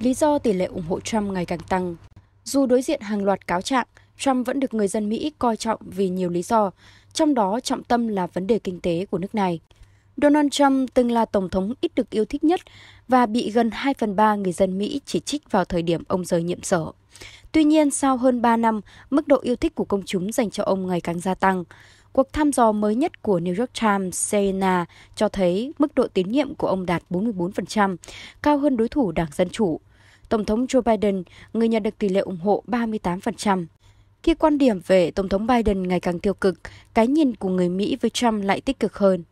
lý do tỷ lệ ủng hộ Trump ngày càng tăng. Dù đối diện hàng loạt cáo trạng, Trump vẫn được người dân Mỹ coi trọng vì nhiều lý do, trong đó trọng tâm là vấn đề kinh tế của nước này. Donald Trump từng là tổng thống ít được yêu thích nhất và bị gần 2 phần 3 người dân Mỹ chỉ trích vào thời điểm ông rời nhiệm sở. Tuy nhiên, sau hơn 3 năm, mức độ yêu thích của công chúng dành cho ông ngày càng gia tăng. Cuộc thăm dò mới nhất của New York Times Serena cho thấy mức độ tín nhiệm của ông đạt 44%, cao hơn đối thủ Đảng Dân Chủ. Tổng thống Joe Biden, người nhận được tỷ lệ ủng hộ 38%. Khi quan điểm về Tổng thống Biden ngày càng tiêu cực, cái nhìn của người Mỹ với Trump lại tích cực hơn.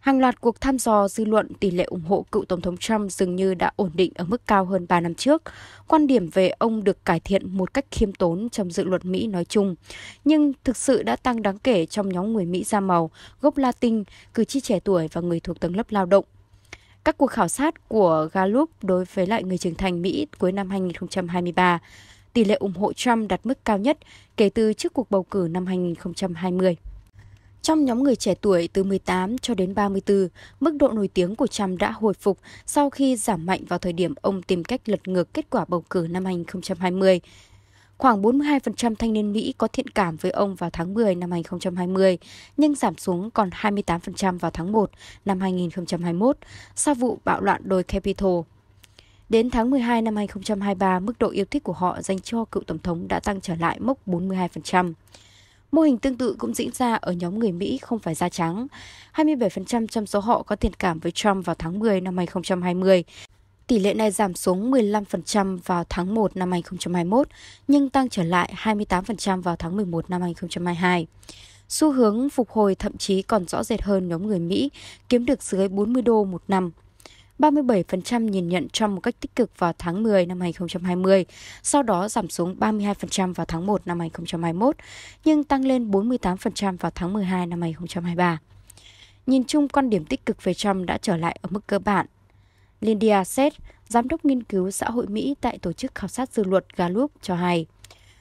Hàng loạt cuộc thăm dò dư luận tỷ lệ ủng hộ cựu Tổng thống Trump dường như đã ổn định ở mức cao hơn 3 năm trước. Quan điểm về ông được cải thiện một cách khiêm tốn trong dự luận Mỹ nói chung, nhưng thực sự đã tăng đáng kể trong nhóm người Mỹ da màu, gốc Latin, cử tri trẻ tuổi và người thuộc tầng lớp lao động các cuộc khảo sát của Gallup đối với lại người trưởng thành Mỹ cuối năm 2023, tỷ lệ ủng hộ Trump đạt mức cao nhất kể từ trước cuộc bầu cử năm 2020. Trong nhóm người trẻ tuổi từ 18 cho đến 34, mức độ nổi tiếng của Trump đã hồi phục sau khi giảm mạnh vào thời điểm ông tìm cách lật ngược kết quả bầu cử năm 2020. Khoảng 42% thanh niên Mỹ có thiện cảm với ông vào tháng 10 năm 2020, nhưng giảm xuống còn 28% vào tháng 1 năm 2021 sau vụ bạo loạn đồi Capitol. Đến tháng 12 năm 2023, mức độ yêu thích của họ dành cho cựu tổng thống đã tăng trở lại mốc 42%. Mô hình tương tự cũng diễn ra ở nhóm người Mỹ không phải da trắng. 27% trong số họ có thiện cảm với Trump vào tháng 10 năm 2020, tỷ lệ này giảm xuống 15% vào tháng 1 năm 2021, nhưng tăng trở lại 28% vào tháng 11 năm 2022. Xu hướng phục hồi thậm chí còn rõ rệt hơn nhóm người Mỹ kiếm được dưới 40 đô một năm 37% nhìn nhận Trump một cách tích cực vào tháng 10 năm 2020, sau đó giảm xuống 32% vào tháng 1 năm 2021, nhưng tăng lên 48% vào tháng 12 năm 2023. Nhìn chung, quan điểm tích cực về Trump đã trở lại ở mức cơ bản Linda Seth, giám đốc nghiên cứu xã hội Mỹ tại tổ chức khảo sát dư luận Gallup cho hay.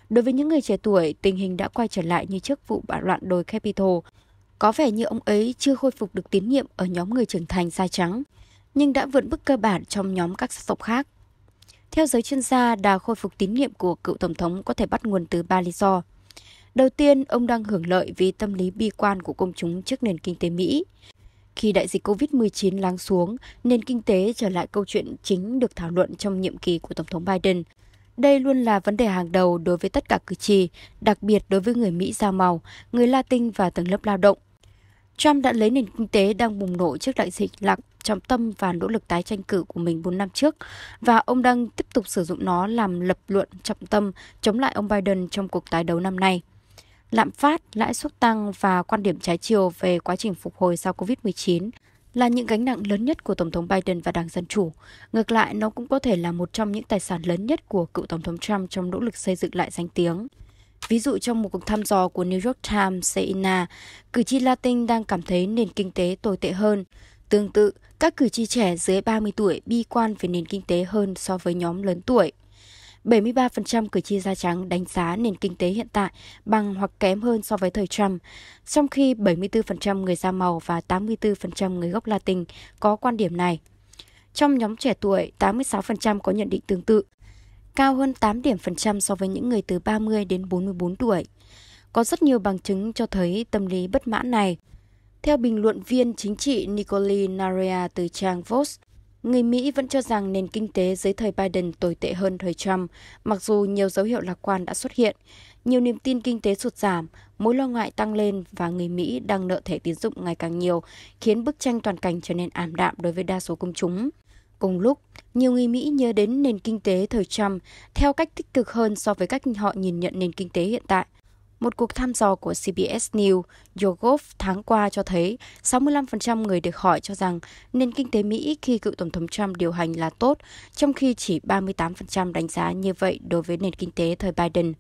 Đối với những người trẻ tuổi, tình hình đã quay trở lại như trước vụ bạo loạn đồi Capitol. Có vẻ như ông ấy chưa khôi phục được tín nhiệm ở nhóm người trưởng thành da trắng, nhưng đã vượt bức cơ bản trong nhóm các sắc tộc khác. Theo giới chuyên gia, đà khôi phục tín nhiệm của cựu tổng thống có thể bắt nguồn từ ba lý do. Đầu tiên, ông đang hưởng lợi vì tâm lý bi quan của công chúng trước nền kinh tế Mỹ. Khi đại dịch COVID-19 lắng xuống, nền kinh tế trở lại câu chuyện chính được thảo luận trong nhiệm kỳ của Tổng thống Biden. Đây luôn là vấn đề hàng đầu đối với tất cả cử tri, đặc biệt đối với người Mỹ da màu, người Latin và tầng lớp lao động. Trump đã lấy nền kinh tế đang bùng nổ trước đại dịch làm trọng tâm và nỗ lực tái tranh cử của mình 4 năm trước, và ông đang tiếp tục sử dụng nó làm lập luận trọng tâm chống lại ông Biden trong cuộc tái đấu năm nay lạm phát, lãi suất tăng và quan điểm trái chiều về quá trình phục hồi sau COVID-19 là những gánh nặng lớn nhất của Tổng thống Biden và Đảng Dân Chủ. Ngược lại, nó cũng có thể là một trong những tài sản lớn nhất của cựu Tổng thống Trump trong nỗ lực xây dựng lại danh tiếng. Ví dụ trong một cuộc thăm dò của New York Times, Seina, cử tri Latin đang cảm thấy nền kinh tế tồi tệ hơn. Tương tự, các cử tri trẻ dưới 30 tuổi bi quan về nền kinh tế hơn so với nhóm lớn tuổi. 73% cử tri da trắng đánh giá nền kinh tế hiện tại bằng hoặc kém hơn so với thời Trump, trong khi 74% người da màu và 84% người gốc Latin có quan điểm này. Trong nhóm trẻ tuổi, 86% có nhận định tương tự, cao hơn 8 điểm phần trăm so với những người từ 30 đến 44 tuổi. Có rất nhiều bằng chứng cho thấy tâm lý bất mãn này. Theo bình luận viên chính trị Nicole Narea từ trang Vox, người Mỹ vẫn cho rằng nền kinh tế dưới thời Biden tồi tệ hơn thời Trump, mặc dù nhiều dấu hiệu lạc quan đã xuất hiện. Nhiều niềm tin kinh tế sụt giảm, mối lo ngại tăng lên và người Mỹ đang nợ thẻ tín dụng ngày càng nhiều, khiến bức tranh toàn cảnh trở nên ảm đạm đối với đa số công chúng. Cùng lúc, nhiều người Mỹ nhớ đến nền kinh tế thời Trump theo cách tích cực hơn so với cách họ nhìn nhận nền kinh tế hiện tại. Một cuộc thăm dò của CBS News YouGov tháng qua cho thấy 65% người được hỏi cho rằng nền kinh tế Mỹ khi cựu Tổng thống Trump điều hành là tốt, trong khi chỉ 38% đánh giá như vậy đối với nền kinh tế thời Biden.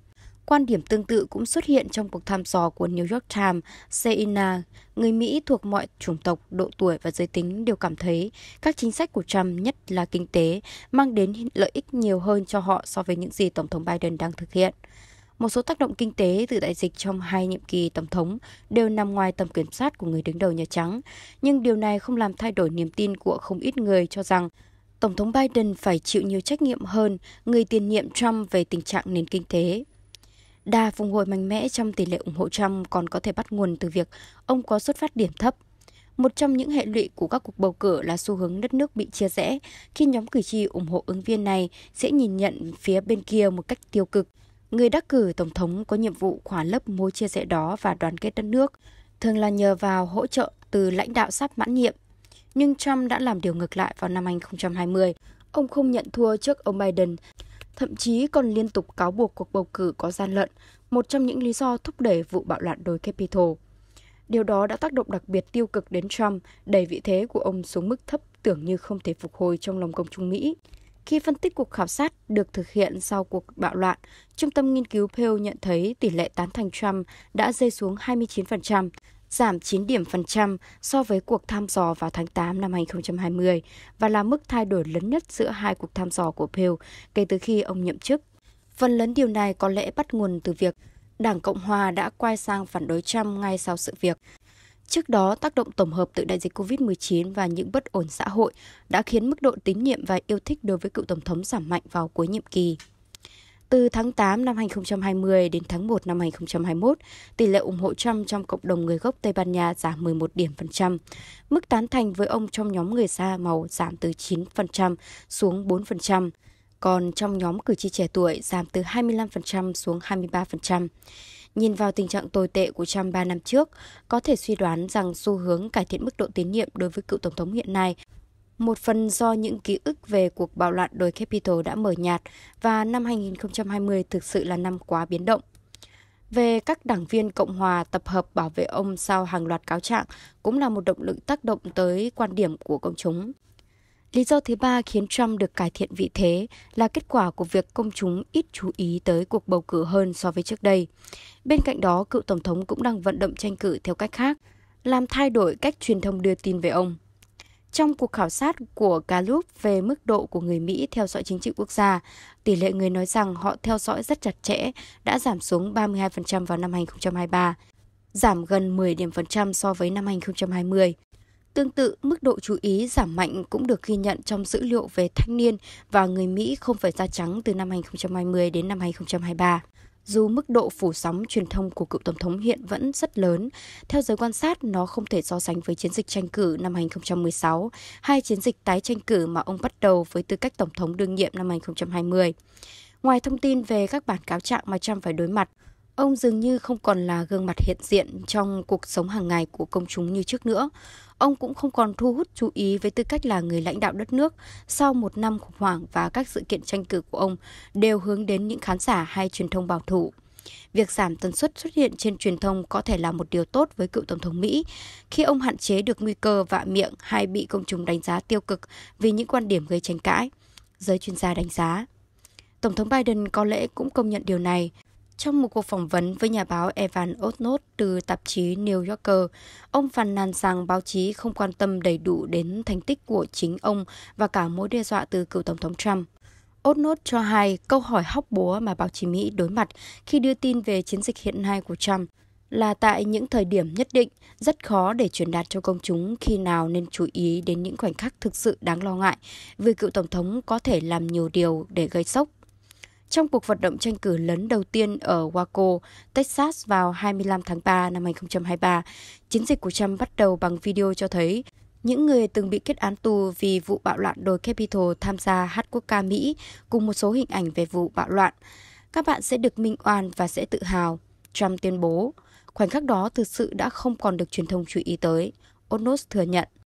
Quan điểm tương tự cũng xuất hiện trong cuộc thăm dò của New York Times, Seina, người Mỹ thuộc mọi chủng tộc, độ tuổi và giới tính đều cảm thấy các chính sách của Trump, nhất là kinh tế, mang đến lợi ích nhiều hơn cho họ so với những gì Tổng thống Biden đang thực hiện một số tác động kinh tế từ đại dịch trong hai nhiệm kỳ tổng thống đều nằm ngoài tầm kiểm soát của người đứng đầu Nhà Trắng, nhưng điều này không làm thay đổi niềm tin của không ít người cho rằng Tổng thống Biden phải chịu nhiều trách nhiệm hơn người tiền nhiệm Trump về tình trạng nền kinh tế. Đà phục hồi mạnh mẽ trong tỷ lệ ủng hộ Trump còn có thể bắt nguồn từ việc ông có xuất phát điểm thấp. Một trong những hệ lụy của các cuộc bầu cử là xu hướng đất nước bị chia rẽ, khi nhóm cử tri ủng hộ ứng viên này sẽ nhìn nhận phía bên kia một cách tiêu cực – Người đắc cử Tổng thống có nhiệm vụ khóa lấp mối chia rẽ đó và đoàn kết đất nước, thường là nhờ vào hỗ trợ từ lãnh đạo sắp mãn nhiệm. Nhưng Trump đã làm điều ngược lại vào năm 2020. Ông không nhận thua trước ông Biden, thậm chí còn liên tục cáo buộc cuộc bầu cử có gian lận, một trong những lý do thúc đẩy vụ bạo loạn đối Capitol. Điều đó đã tác động đặc biệt tiêu cực đến Trump, đẩy vị thế của ông xuống mức thấp tưởng như không thể phục hồi trong lòng công chúng Mỹ. Khi phân tích cuộc khảo sát được thực hiện sau cuộc bạo loạn, Trung tâm Nghiên cứu Pew nhận thấy tỷ lệ tán thành Trump đã rơi xuống 29%, giảm 9 điểm phần trăm so với cuộc thăm dò vào tháng 8 năm 2020 và là mức thay đổi lớn nhất giữa hai cuộc thăm dò của Pew kể từ khi ông nhậm chức. Phần lớn điều này có lẽ bắt nguồn từ việc Đảng Cộng Hòa đã quay sang phản đối Trump ngay sau sự việc. Trước đó, tác động tổng hợp từ đại dịch COVID-19 và những bất ổn xã hội đã khiến mức độ tín nhiệm và yêu thích đối với cựu tổng thống giảm mạnh vào cuối nhiệm kỳ. Từ tháng 8 năm 2020 đến tháng 1 năm 2021, tỷ lệ ủng hộ Trump trong cộng đồng người gốc Tây Ban Nha giảm 11 điểm phần trăm. Mức tán thành với ông trong nhóm người da màu giảm từ 9% xuống 4%, còn trong nhóm cử tri trẻ tuổi giảm từ 25% xuống 23%. Nhìn vào tình trạng tồi tệ của Trump 3 năm trước, có thể suy đoán rằng xu hướng cải thiện mức độ tín nhiệm đối với cựu tổng thống hiện nay một phần do những ký ức về cuộc bạo loạn đồi Capitol đã mở nhạt và năm 2020 thực sự là năm quá biến động. Về các đảng viên Cộng hòa tập hợp bảo vệ ông sau hàng loạt cáo trạng cũng là một động lực tác động tới quan điểm của công chúng. Lý do thứ ba khiến Trump được cải thiện vị thế là kết quả của việc công chúng ít chú ý tới cuộc bầu cử hơn so với trước đây. Bên cạnh đó, cựu tổng thống cũng đang vận động tranh cử theo cách khác, làm thay đổi cách truyền thông đưa tin về ông. Trong cuộc khảo sát của Gallup về mức độ của người Mỹ theo dõi chính trị quốc gia, tỷ lệ người nói rằng họ theo dõi rất chặt chẽ đã giảm xuống 32% vào năm 2023, giảm gần 10 điểm phần trăm so với năm 2020. Tương tự, mức độ chú ý giảm mạnh cũng được ghi nhận trong dữ liệu về thanh niên và người Mỹ không phải da trắng từ năm 2020 đến năm 2023 dù mức độ phủ sóng truyền thông của cựu tổng thống hiện vẫn rất lớn, theo giới quan sát nó không thể so sánh với chiến dịch tranh cử năm 2016, hay chiến dịch tái tranh cử mà ông bắt đầu với tư cách tổng thống đương nhiệm năm 2020. Ngoài thông tin về các bản cáo trạng mà Trump phải đối mặt, Ông dường như không còn là gương mặt hiện diện trong cuộc sống hàng ngày của công chúng như trước nữa. Ông cũng không còn thu hút chú ý với tư cách là người lãnh đạo đất nước sau một năm khủng hoảng và các sự kiện tranh cử của ông đều hướng đến những khán giả hay truyền thông bảo thủ. Việc giảm tần suất xuất hiện trên truyền thông có thể là một điều tốt với cựu tổng thống Mỹ khi ông hạn chế được nguy cơ vạ miệng hay bị công chúng đánh giá tiêu cực vì những quan điểm gây tranh cãi. Giới chuyên gia đánh giá. Tổng thống Biden có lẽ cũng công nhận điều này. Trong một cuộc phỏng vấn với nhà báo Evan Otnot từ tạp chí New Yorker, ông phàn nàn rằng báo chí không quan tâm đầy đủ đến thành tích của chính ông và cả mối đe dọa từ cựu Tổng thống Trump. Otnot cho hay câu hỏi hóc búa mà báo chí Mỹ đối mặt khi đưa tin về chiến dịch hiện nay của Trump là tại những thời điểm nhất định rất khó để truyền đạt cho công chúng khi nào nên chú ý đến những khoảnh khắc thực sự đáng lo ngại vì cựu tổng thống có thể làm nhiều điều để gây sốc trong cuộc vận động tranh cử lớn đầu tiên ở Waco, Texas vào 25 tháng 3 năm 2023. Chiến dịch của Trump bắt đầu bằng video cho thấy những người từng bị kết án tù vì vụ bạo loạn đồi Capitol tham gia hát quốc ca Mỹ cùng một số hình ảnh về vụ bạo loạn. Các bạn sẽ được minh oan và sẽ tự hào, Trump tuyên bố. Khoảnh khắc đó thực sự đã không còn được truyền thông chú ý tới, Onos thừa nhận.